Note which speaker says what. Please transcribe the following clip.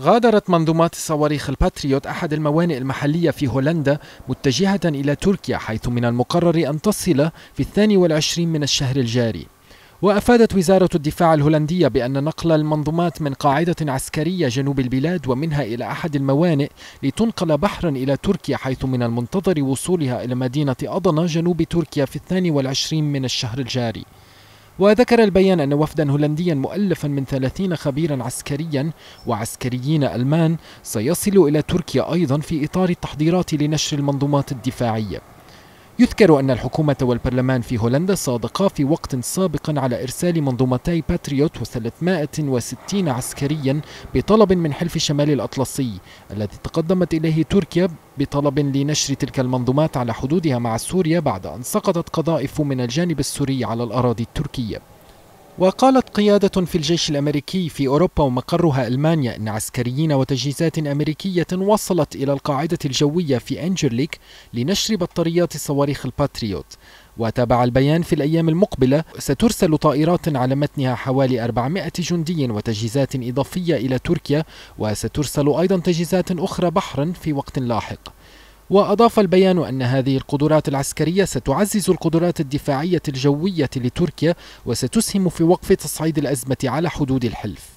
Speaker 1: غادرت منظومات صواريخ الباتريوت أحد الموانئ المحلية في هولندا متجهة إلى تركيا حيث من المقرر أن تصل في الثاني والعشرين من الشهر الجاري وأفادت وزارة الدفاع الهولندية بأن نقل المنظومات من قاعدة عسكرية جنوب البلاد ومنها إلى أحد الموانئ لتنقل بحرا إلى تركيا حيث من المنتظر وصولها إلى مدينة أضنا جنوب تركيا في الثاني والعشرين من الشهر الجاري وذكر البيان أن وفدا هولنديا مؤلفا من 30 خبيرا عسكريا وعسكريين ألمان سيصل إلى تركيا أيضا في إطار التحضيرات لنشر المنظومات الدفاعية يذكر أن الحكومة والبرلمان في هولندا صادقا في وقت سابق على إرسال منظومتي باتريوت و360 عسكريا بطلب من حلف شمال الأطلسي الذي تقدمت إليه تركيا بطلب لنشر تلك المنظومات على حدودها مع سوريا بعد أن سقطت قذائف من الجانب السوري على الأراضي التركية وقالت قيادة في الجيش الأمريكي في أوروبا ومقرها ألمانيا أن عسكريين وتجهيزات أمريكية وصلت إلى القاعدة الجوية في أنجرليك لنشر بطاريات صواريخ الباتريوت وتابع البيان في الأيام المقبلة سترسل طائرات على متنها حوالي 400 جندي وتجهيزات إضافية إلى تركيا وسترسل أيضا تجهيزات أخرى بحرا في وقت لاحق وأضاف البيان أن هذه القدرات العسكرية ستعزز القدرات الدفاعية الجوية لتركيا وستسهم في وقف تصعيد الأزمة على حدود الحلف